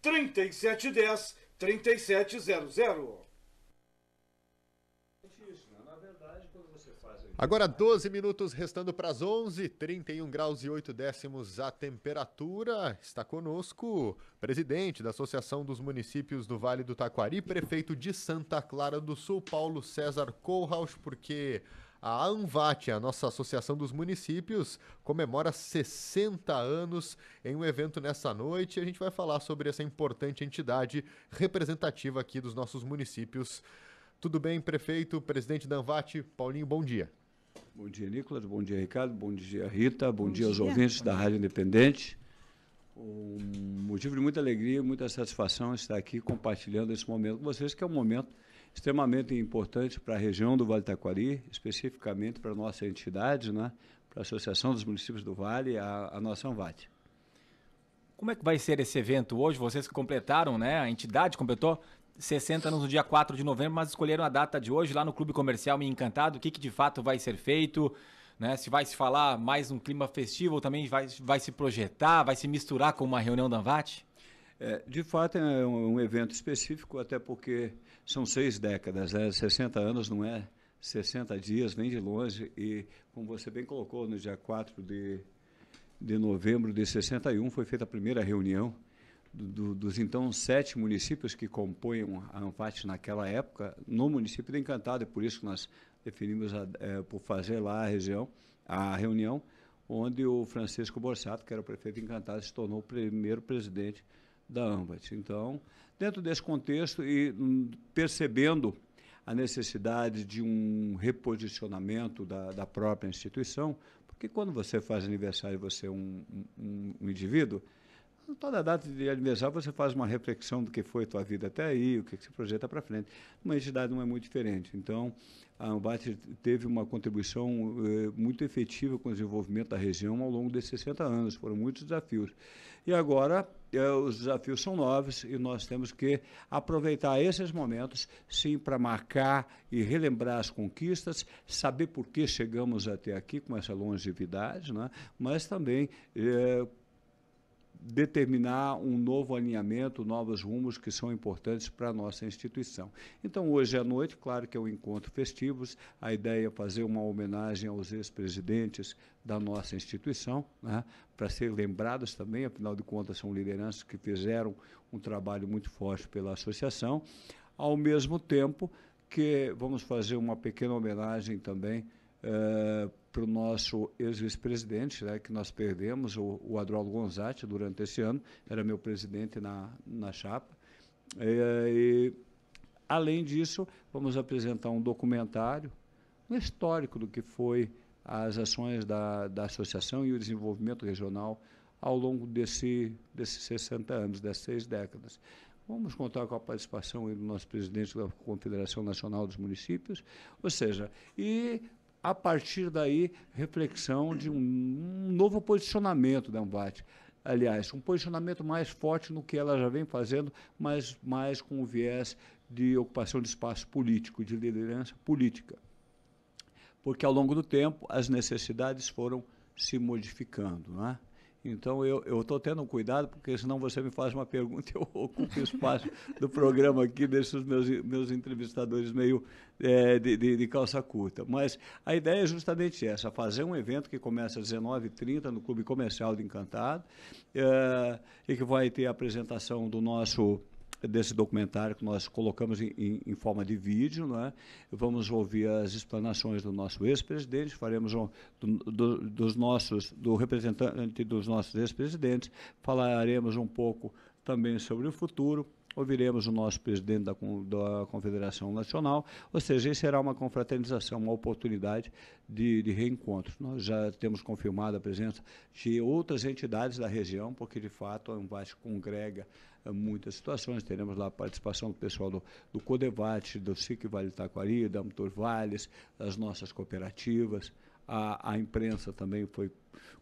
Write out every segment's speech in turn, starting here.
3710 3700. Agora 12 minutos restando para as 11, 31 graus e 8 décimos a temperatura. Está conosco o presidente da Associação dos Municípios do Vale do Taquari, prefeito de Santa Clara do Sul, Paulo César Kohlhaus, porque a ANVAT, a nossa Associação dos Municípios, comemora 60 anos em um evento nessa noite. A gente vai falar sobre essa importante entidade representativa aqui dos nossos municípios. Tudo bem, prefeito, presidente da ANVAT, Paulinho, bom dia. Bom dia, Nicolas. Bom dia, Ricardo. Bom dia, Rita. Bom, bom dia, dia aos ouvintes da Rádio Independente. Um motivo de muita alegria, muita satisfação estar aqui compartilhando esse momento com vocês, que é um momento extremamente importante para a região do Vale do Taquari, especificamente para a nossa entidade, né? para a Associação dos Municípios do Vale, a, a nossa ANVAT. Como é que vai ser esse evento hoje? Vocês que completaram, né? A entidade completou 60 anos no dia 4 de novembro, mas escolheram a data de hoje lá no Clube Comercial Me Encantado. O que, que de fato vai ser feito? Né? Se vai se falar mais um clima festivo, ou também vai, vai se projetar, vai se misturar com uma reunião da ANVAT? É, de fato, é um, um, evento específico, até porque são seis décadas, né? 60 anos não é 60 dias, vem de longe, e como você bem colocou, no dia 4 de, de novembro de 61 foi feita a primeira reunião do, dos então sete municípios que compõem a ANFAT naquela época, no município de Encantado, e por isso nós definimos a, é, por fazer lá a região, a reunião, onde o Francisco Borsato, que era o prefeito de Encantado, se tornou o primeiro presidente da AMBAT. Então, dentro desse contexto e hum, percebendo a necessidade de um reposicionamento da, da própria instituição, porque quando você faz aniversário, você é um, um, um indivíduo, toda data de aniversário você faz uma reflexão do que foi a tua vida até aí, o que, que se projeta para frente. Uma entidade não é muito diferente. Então, a Ambat teve uma contribuição eh, muito efetiva com o desenvolvimento da região ao longo desses 60 anos. Foram muitos desafios. E agora é, os desafios são novos e nós temos que aproveitar esses momentos, sim, para marcar e relembrar as conquistas, saber por que chegamos até aqui com essa longevidade, né? mas também eh, determinar um novo alinhamento, novos rumos que são importantes para a nossa instituição. Então, hoje à noite, claro que é um encontro festivo. a ideia é fazer uma homenagem aos ex-presidentes da nossa instituição, né, para ser lembrados também, afinal de contas, são lideranças que fizeram um trabalho muito forte pela associação, ao mesmo tempo que vamos fazer uma pequena homenagem também eh, para o nosso ex-vice-presidente, né, que nós perdemos, o, o Adroaldo Gonzatti, durante esse ano, era meu presidente na, na chapa. E, é, e, além disso, vamos apresentar um documentário, um histórico do que foi as ações da, da associação e o desenvolvimento regional ao longo desse, desses 60 anos, dessas seis décadas. Vamos contar com a participação do nosso presidente da Confederação Nacional dos Municípios, ou seja, e a partir daí, reflexão de um, um novo posicionamento da Ambat. Aliás, um posicionamento mais forte no que ela já vem fazendo, mas mais com o viés de ocupação de espaço político, de liderança política. Porque ao longo do tempo as necessidades foram se modificando. Né? Então eu estou tendo um cuidado, porque senão você me faz uma pergunta e eu ocupo espaço do programa aqui, deixo os meus, meus entrevistadores meio é, de, de, de, calça curta. Mas a ideia é justamente essa, fazer um evento que começa às 19h30 no Clube Comercial do Encantado é, e que vai ter a apresentação do nosso desse documentário que nós colocamos em, em forma de vídeo. É? Vamos ouvir as explanações do nosso ex-presidente, faremos um, do, do, dos nossos, do representante dos nossos ex-presidentes, falaremos um pouco também sobre o futuro ouviremos o nosso presidente da, da Confederação Nacional, ou seja, será uma confraternização, uma oportunidade de, de reencontro. Nós já temos confirmado a presença de outras entidades da região, porque de fato a Unvasc congrega eh, muitas situações. Teremos lá a participação do pessoal do, do Codevate, do SIC Vale Taquari, da Motor Vales, das nossas cooperativas. A, a imprensa também foi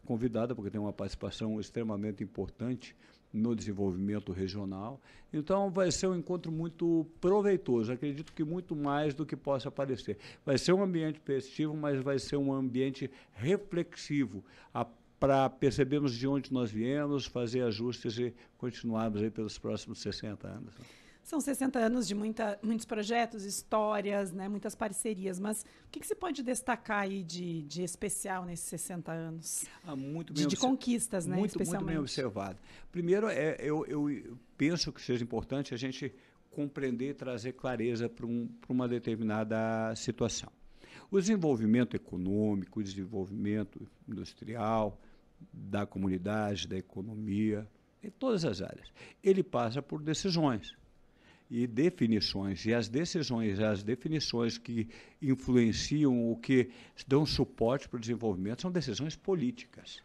convidada, porque tem uma participação extremamente importante no desenvolvimento regional. Então, vai ser um encontro muito proveitoso, acredito que muito mais do que possa parecer. Vai ser um ambiente festivo, mas vai ser um ambiente reflexivo para percebermos de onde nós viemos, fazer ajustes e continuarmos aí pelos próximos 60 anos. São 60 anos de muita, muitos projetos, histórias, né, muitas parcerias, mas o que, que você pode destacar aí de, de especial nesses 60 anos? Ah, muito bem de, de conquistas, né, muito, Muito bem observado. Primeiro, é, eu, eu penso que seja importante a gente compreender e trazer clareza para um, uma determinada situação. O desenvolvimento econômico, o desenvolvimento industrial, da comunidade, da economia, em todas as áreas, ele passa por decisões e definições. E as decisões, as definições que influenciam o que dão suporte para o desenvolvimento são decisões políticas.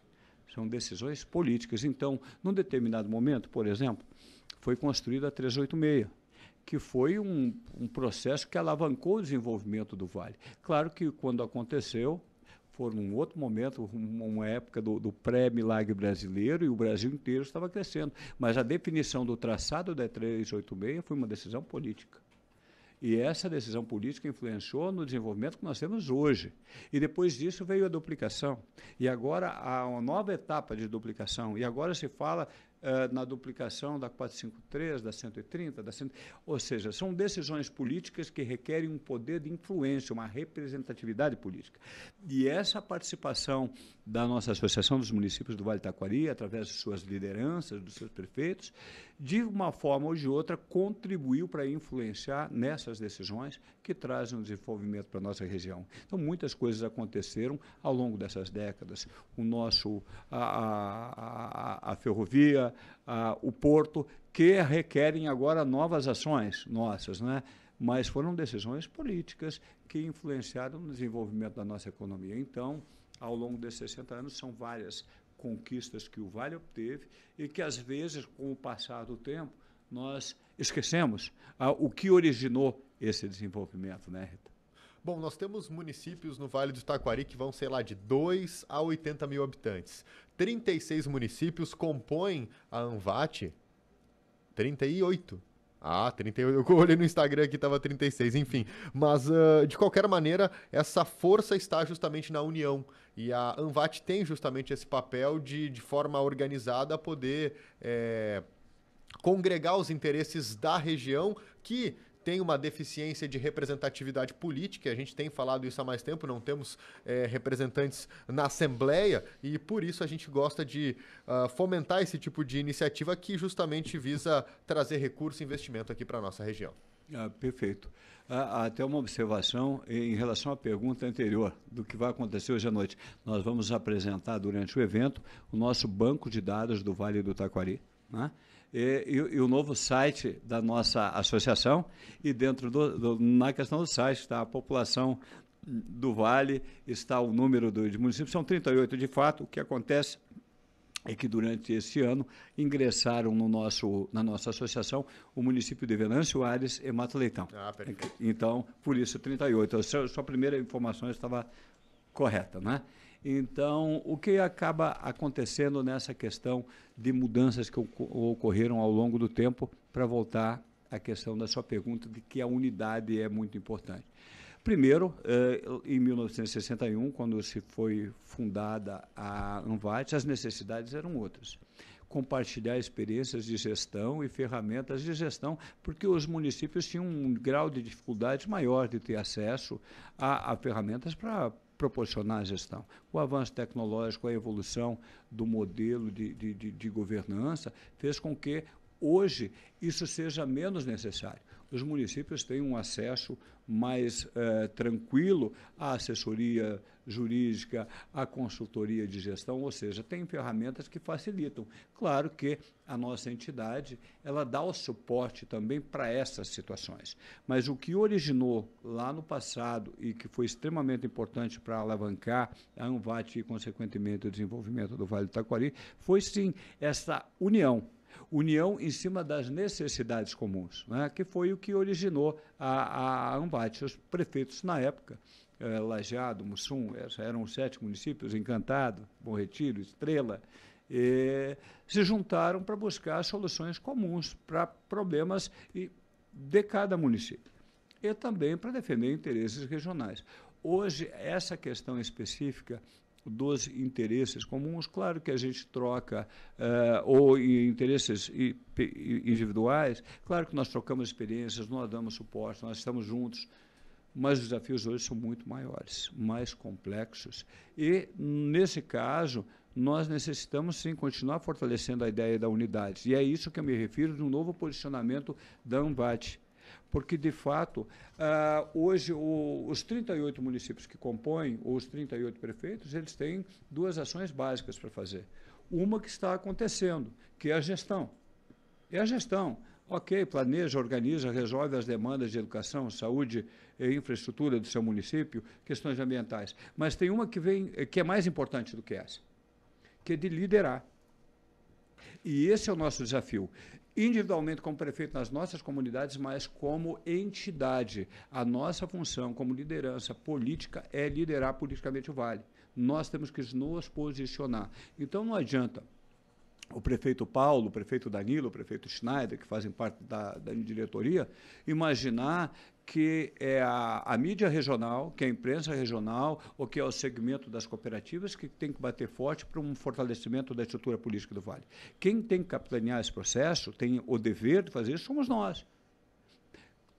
São decisões políticas. Então, num determinado momento, por exemplo, foi construída a 386, que foi um, um processo que alavancou o desenvolvimento do Vale. Claro que quando aconteceu, for num outro momento, uma época do, do pré-milagre brasileiro, e o Brasil inteiro estava crescendo. Mas a definição do traçado da 386 foi uma decisão política. E essa decisão política influenciou no desenvolvimento que nós temos hoje. E depois disso veio a duplicação. E agora há uma nova etapa de duplicação. E agora se fala eh, na duplicação da 453, da 130, da 100, ou seja, são decisões políticas que requerem um poder de influência, uma representatividade política. E essa participação da nossa Associação dos Municípios do Vale Taquari, através de suas lideranças, dos seus prefeitos, de uma forma ou de outra contribuiu para influenciar nessas decisões que trazem um desenvolvimento para a nossa região. Então, muitas coisas aconteceram ao longo dessas décadas. O nosso, a, a, a, a ferrovia, o Porto, que requerem agora novas ações nossas, né? mas foram decisões políticas que influenciaram o desenvolvimento da nossa economia. Então, ao longo desses 60 anos, são várias conquistas que o Vale obteve e que, às vezes, com o passar do tempo, nós esquecemos ah, o que originou esse desenvolvimento, né, Rita? Bom, nós temos municípios no Vale do Taquari que vão, sei lá, de 2 a 80 mil habitantes. 36 municípios compõem a ANVAT. 38. Ah, 38. Eu olhei no Instagram aqui, tava 36, enfim. Mas, uh, de qualquer maneira, essa força está justamente na união. E a ANVAT tem justamente esse papel de, de forma organizada, poder. É, congregar os interesses da região que tem uma deficiência de representatividade política, a gente tem falado isso há mais tempo, não temos é, representantes na Assembleia e por isso a gente gosta de uh, fomentar esse tipo de iniciativa que justamente visa trazer recurso e investimento aqui para a nossa região. Ah, perfeito. Ah, ah até uma observação em relação à pergunta anterior do que vai acontecer hoje à noite. Nós vamos apresentar durante o evento o nosso banco de dados do Vale do Taquari. Né? E, é, e, e, o novo site da nossa associação e dentro do, do na questão do site está a população do Vale, está o número do, de municípios, são 38 de fato, o que acontece é que durante este ano ingressaram no nosso, na nossa associação o município de Venâncio Aires e Mato Leitão. Ah, perfeito. Então, por isso 38. A sua, sua primeira informação estava correta, né? Então, o que acaba acontecendo nessa questão de mudanças que ocorreram ao longo do tempo, para voltar à questão da sua pergunta de que a unidade é muito importante. Primeiro, eh, em 1961, quando se foi fundada a ANVAT, as necessidades eram outras. Compartilhar experiências de gestão e ferramentas de gestão, porque os municípios tinham um grau de dificuldade maior de ter acesso a, a ferramentas para proporcionar a gestão. O avanço tecnológico, a evolução do modelo de, de, de, de governança fez com que hoje isso seja menos necessário os municípios têm um acesso mais eh, tranquilo à assessoria jurídica, à consultoria de gestão, ou seja, tem ferramentas que facilitam. Claro que a nossa entidade ela dá o suporte também para essas situações. Mas o que originou lá no passado e que foi extremamente importante para alavancar a Anvat e, consequentemente, o desenvolvimento do Vale do Taquari foi sim essa união união em cima das necessidades comuns, né, que foi o que originou a, a Ambate. Os prefeitos, na época, eh, Lajeado, Mussum, eh, eram os sete municípios, Encantado, Bom Retiro, Estrela, eh, se juntaram para buscar soluções comuns para problemas de cada município. E também para defender interesses regionais. Hoje, essa questão específica dos interesses comuns. Claro que a gente troca, uh, ou interesses individuais, claro que nós trocamos experiências, nós damos suporte, nós estamos juntos, mas os desafios hoje são muito maiores, mais complexos. E, nesse caso, nós necessitamos sim continuar fortalecendo a ideia da unidade. E é isso que eu me refiro de um novo posicionamento da Ambat porque, de fato, uh, hoje o, os 38 municípios que compõem, ou os 38 prefeitos, eles têm duas ações básicas para fazer. Uma que está acontecendo, que é a gestão. É a gestão. Ok, planeja, organiza, resolve as demandas de educação, saúde e infraestrutura do seu município, questões ambientais. Mas tem uma que vem, que é mais importante do que essa, que é de liderar. E esse é o nosso desafio individualmente como prefeito nas nossas comunidades, mas como entidade. A nossa função como liderança política é liderar politicamente o Vale. Nós temos que nos posicionar. Então não adianta o prefeito Paulo, o prefeito Danilo, o prefeito Schneider, que fazem parte da, da diretoria, imaginar que é a, a, mídia regional, que é a imprensa regional, ou que é o segmento das cooperativas, que tem que bater forte para um fortalecimento da estrutura política do Vale. Quem tem que capitanear esse processo, tem o dever de fazer isso, somos nós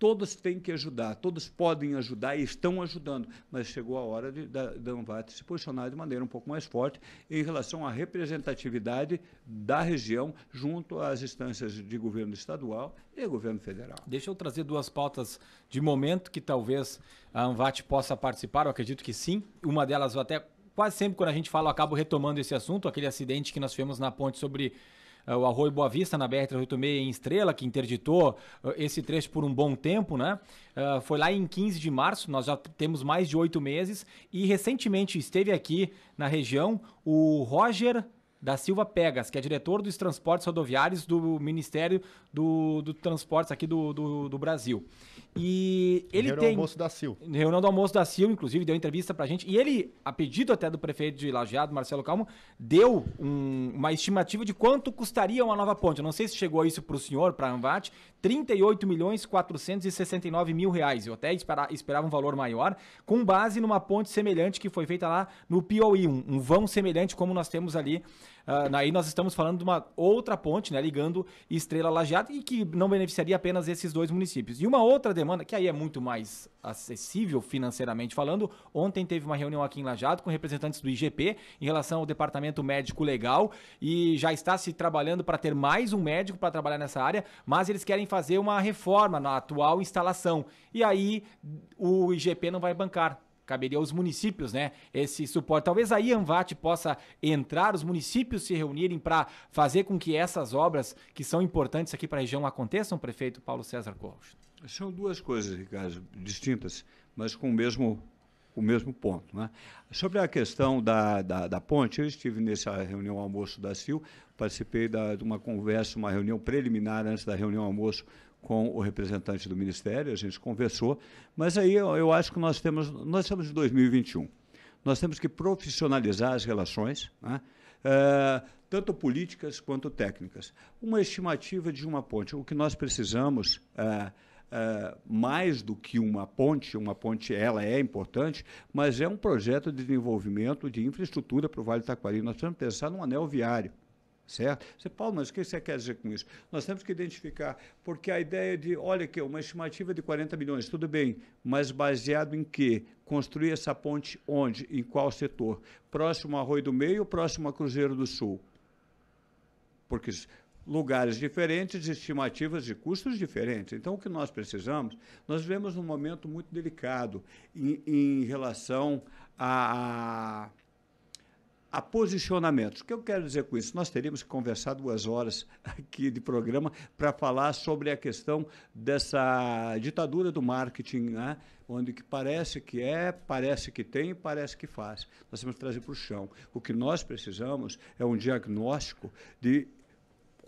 todos têm que ajudar, todos podem ajudar e estão ajudando, mas chegou a hora de, da, Anvat se posicionar de maneira um pouco mais forte em relação à representatividade da região junto às instâncias de governo estadual e governo federal. Deixa eu trazer duas pautas de momento que talvez a Anvat possa participar, eu acredito que sim. Uma delas eu até quase sempre quando a gente fala eu acabo retomando esse assunto, aquele acidente que nós tivemos na ponte sobre é, o Arroio Boa Vista na BR-386 em Estrela, que interditou é, esse trecho por um bom tempo, né? É, foi lá em 15 de março, nós já temos mais de oito meses, e recentemente esteve aqui na região o Roger da Silva Pegas, que é diretor dos transportes rodoviários do Ministério do, do Transportes aqui do, do, do Brasil. E ele Reunião tem. Reunião do Almoço da Sil. Reunião do Almoço da Sil, inclusive, deu entrevista pra gente. E ele, a pedido até do prefeito de Lajeado, Marcelo Calmo, deu um, uma estimativa de quanto custaria uma nova ponte. Eu não sei se chegou isso pro senhor, pra Anvat, 38 milhões 469 mil reais. Eu até esperava um valor maior, com base numa ponte semelhante que foi feita lá no Piauí, um, um vão semelhante como nós temos ali Uh, aí nós estamos falando de uma outra ponte, né, ligando Estrela Lajeado e que não beneficiaria apenas esses dois municípios. E uma outra demanda, que aí é muito mais acessível financeiramente falando, ontem teve uma reunião aqui em Lajeado com representantes do IGP em relação ao Departamento Médico Legal e já está se trabalhando para ter mais um médico para trabalhar nessa área, mas eles querem fazer uma reforma na atual instalação. E aí o IGP não vai bancar caberia aos municípios, né? Esse suporte. Talvez aí a Anvat possa entrar, os municípios se reunirem para fazer com que essas obras que são importantes aqui para a região aconteçam, prefeito Paulo César Corros. São duas coisas, Ricardo, distintas, mas com o mesmo o mesmo ponto. Né? Sobre a questão da, da, da, ponte, eu estive nessa reunião almoço da CIL, participei da, de uma conversa, uma reunião preliminar antes da reunião almoço com o representante do Ministério, a gente conversou, mas aí eu, eu acho que nós temos, nós estamos em 2021, nós temos que profissionalizar as relações, né? é, tanto políticas quanto técnicas. Uma estimativa de uma ponte, o que nós precisamos... É, mais do que uma ponte, uma ponte ela é importante, mas é um projeto de desenvolvimento de infraestrutura para o Vale do Taquari. Nós precisamos pensar num anel viário certo? Você, Paulo, mas o que você quer dizer com isso? Nós temos que identificar, porque a ideia de, olha aqui, uma estimativa de 40 milhões, tudo bem, mas baseado em quê? Construir essa ponte onde? Em qual setor? Próximo a Arroio do Meio ou próximo a Cruzeiro do Sul? Porque lugares diferentes, estimativas de custos diferentes. Então, o que nós precisamos, nós vemos um momento muito delicado em, em relação a, a a posicionamentos. O que eu quero dizer com isso? Nós teríamos que conversar duas horas aqui de programa para falar sobre a questão dessa ditadura do marketing, né? onde que parece que é, parece que tem, parece que faz. Nós temos que trazer para o chão. O que nós precisamos é um diagnóstico de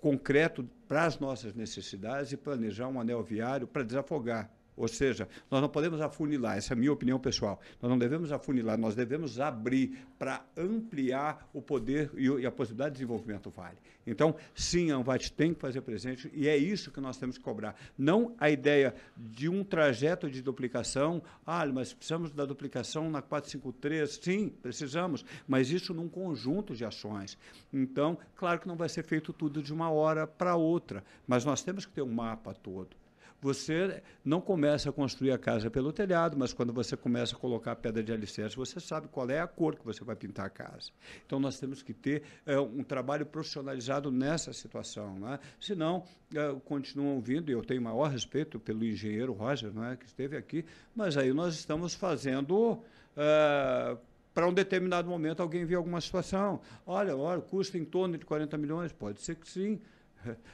concreto para as nossas necessidades e planejar um anel viário para desafogar ou seja, nós não podemos afunilar, essa é a minha opinião pessoal, nós não devemos afunilar, nós devemos abrir para ampliar o poder e a possibilidade de desenvolvimento do Vale. Então, sim, a Anvat tem que fazer presente e é isso que nós temos que cobrar. Não a ideia de um trajeto de duplicação, ah, mas precisamos da duplicação na 453, sim, precisamos, mas isso num conjunto de ações. Então, claro que não vai ser feito tudo de uma hora para outra, mas nós temos que ter um mapa todo. Você não começa a construir a casa pelo telhado, mas quando você começa a colocar a pedra de alicerce, você sabe qual é a cor que você vai pintar a casa. Então, nós temos que ter é, um trabalho profissionalizado nessa situação. Né? Senão, é, eh, continuam vindo, e eu tenho maior respeito pelo engenheiro Roger, né, que esteve aqui, mas aí nós estamos fazendo. É, para um determinado momento alguém vê alguma situação. Olha, olha, custa em torno de 40 milhões. Pode ser que sim.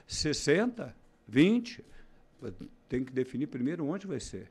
60, 20. Tem que definir primeiro onde vai ser.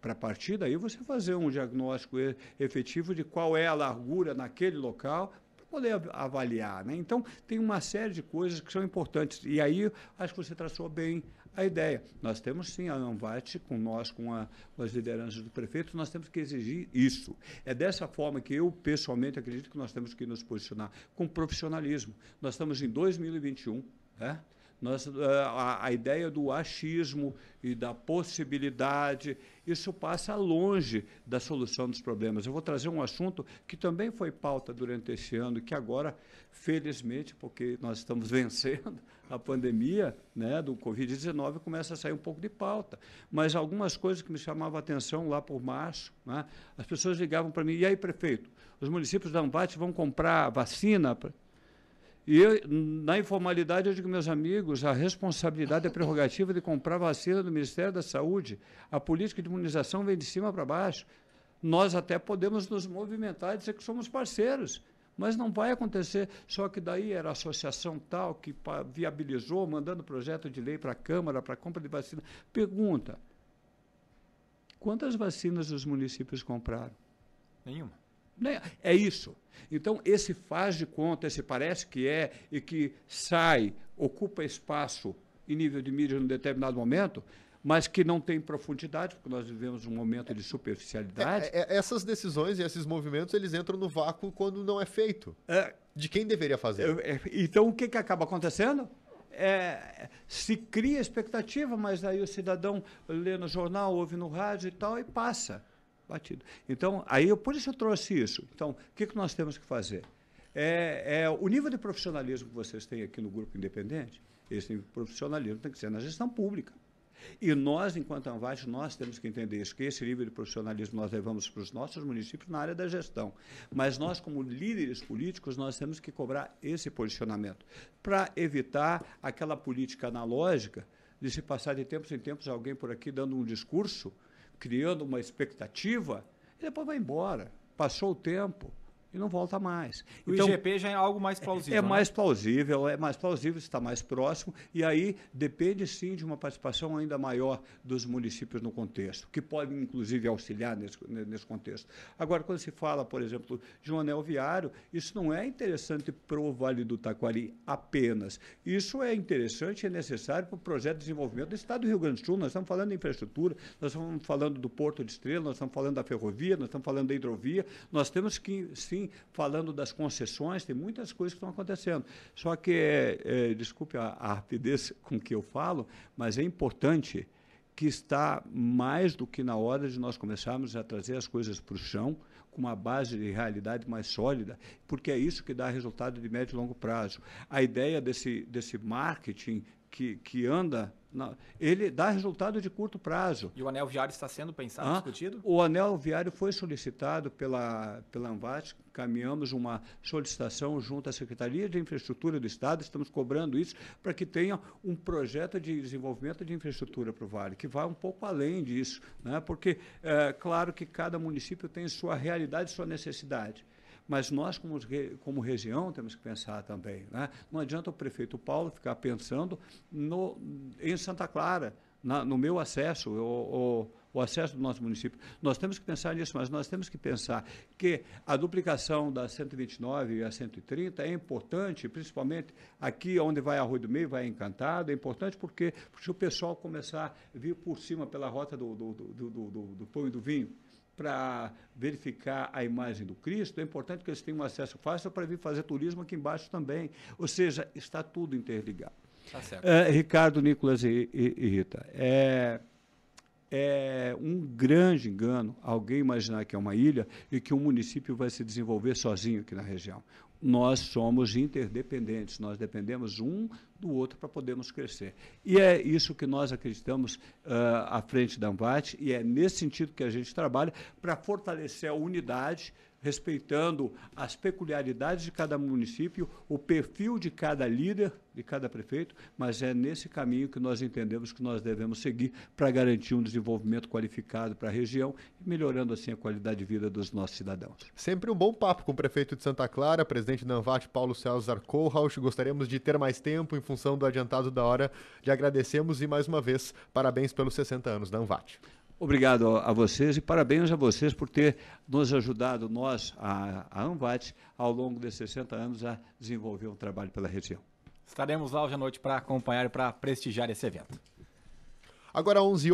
Para partir daí você fazer um diagnóstico efetivo de qual é a largura naquele local para poder avaliar. Né? Então, tem uma série de coisas que são importantes. E aí, acho que você traçou bem a ideia. Nós temos sim a ANVAT, com nós, com, a, com, as lideranças do prefeito, nós temos que exigir isso. É dessa forma que eu, pessoalmente, acredito que nós temos que nos posicionar com profissionalismo. Nós estamos em 2021. Né? Nós, eh, a, a ideia do achismo e da possibilidade, isso passa longe da solução dos problemas. Eu vou trazer um assunto que também foi pauta durante esse ano, que agora, felizmente, porque nós estamos vencendo a pandemia né, do Covid-19, começa a sair um pouco de pauta. Mas algumas coisas que me chamavam a atenção lá por março, né, as pessoas ligavam para mim, e aí, prefeito, os municípios da Ambate vão comprar vacina? E eu, na informalidade, eu digo, meus amigos, a responsabilidade, é prerrogativa de comprar vacina do Ministério da Saúde, a política de imunização vem de cima para baixo. Nós até podemos nos movimentar e dizer que somos parceiros, mas não vai acontecer. Só que daí era a associação tal que viabilizou, mandando projeto de lei para a Câmara, para compra de vacina. Pergunta: quantas vacinas os municípios compraram? Nenhuma. Né? É isso. Então, esse faz de conta, esse parece que é e que sai, ocupa espaço em nível de mídia num determinado momento, mas que não tem profundidade, porque nós vivemos um momento de superficialidade. É, é, é essas decisões e esses movimentos, eles entram no vácuo quando não é feito. É, de quem deveria fazer. É, então, o que, que acaba acontecendo? É, se cria expectativa, mas aí o cidadão lê no jornal, ouve no rádio e tal, e passa batido. Então, aí eu, por isso eu trouxe isso. Então, o que, que nós temos que fazer? É, é, o nível de profissionalismo que vocês têm aqui no grupo independente, esse nível de profissionalismo tem que ser na gestão pública. E nós, enquanto Anvate, nós temos que entender isso, que esse nível de profissionalismo nós levamos para os nossos municípios na área da gestão. Mas nós, como líderes políticos, nós temos que cobrar esse posicionamento para evitar aquela política analógica de se passar de tempos em tempos alguém por aqui dando um discurso criando uma expectativa, e depois vai embora. Passou o tempo e não volta mais. O então, IGP já é algo mais plausível. É, é né? mais plausível, é mais plausível, está mais próximo, e aí depende sim de uma participação ainda maior dos municípios no contexto, que podem inclusive auxiliar nesse, nesse contexto. Agora, quando se fala, por exemplo, de um anel viário, isso não é interessante para o Vale do Taquari apenas. Isso é interessante e é necessário para o projeto de desenvolvimento do Estado do Rio Grande do Sul. Nós estamos falando de infraestrutura, nós estamos falando do Porto de Estrela, nós estamos falando da ferrovia, nós estamos falando da hidrovia. Nós temos que, sim, falando das concessões, tem muitas coisas que estão acontecendo. Só que, é, é, desculpe a, a rapidez com que eu falo, mas é importante que está mais do que na hora de nós começarmos a trazer as coisas para o chão, com uma base de realidade mais sólida, porque é isso que dá resultado de médio e longo prazo. A ideia desse, desse marketing que, que anda, na, ele dá resultado de curto prazo. E o anel viário está sendo pensado, ah, discutido? O anel viário foi solicitado pela, pela Anvat, caminhamos uma solicitação junto à Secretaria de Infraestrutura do Estado, estamos cobrando isso para que tenha um projeto de desenvolvimento de infraestrutura para o Vale, que vai um pouco além disso, né? porque é claro que cada município tem sua realidade, sua necessidade. Mas nós, como, como região, temos que pensar também. Né? Não adianta o prefeito Paulo ficar pensando no, em Santa Clara, na, no meu acesso, o, o, o, acesso do nosso município. Nós temos que pensar nisso, mas nós temos que pensar que a duplicação da 129 e a 130 é importante, principalmente aqui onde vai a Rua do Meio, vai Encantado, é importante porque se o pessoal começar a vir por cima pela rota do, do, do, do, do pão e do vinho, para verificar a imagem do Cristo, é importante que eles tenham acesso fácil para vir fazer turismo aqui embaixo também. Ou seja, está tudo interligado. Tá é, Ricardo, Nicolas e, e, e Rita, é, é um grande engano alguém imaginar que é uma ilha e que um município vai se desenvolver sozinho aqui na região nós somos interdependentes, nós dependemos um do outro para podermos crescer. E é isso que nós acreditamos uh, à frente da Ambate, e é nesse sentido que a gente trabalha para fortalecer a unidade respeitando as peculiaridades de cada município, o perfil de cada líder, de cada prefeito, mas é nesse caminho que nós entendemos que nós devemos seguir para garantir um desenvolvimento qualificado para a região e melhorando assim a qualidade de vida dos nossos cidadãos. Sempre um bom papo com o prefeito de Santa Clara, presidente da Anvat, Paulo César Kohlhaus. Gostaríamos de ter mais tempo em função do adiantado da hora. Lhe agradecemos e mais uma vez parabéns pelos 60 anos da Anvat. Obrigado a vocês e parabéns a vocês por ter nos ajudado, nós, a, a ANVAT, ao longo desses 60 anos, a desenvolver um trabalho pela região. Estaremos lá hoje à noite para acompanhar e para prestigiar esse evento. Agora 11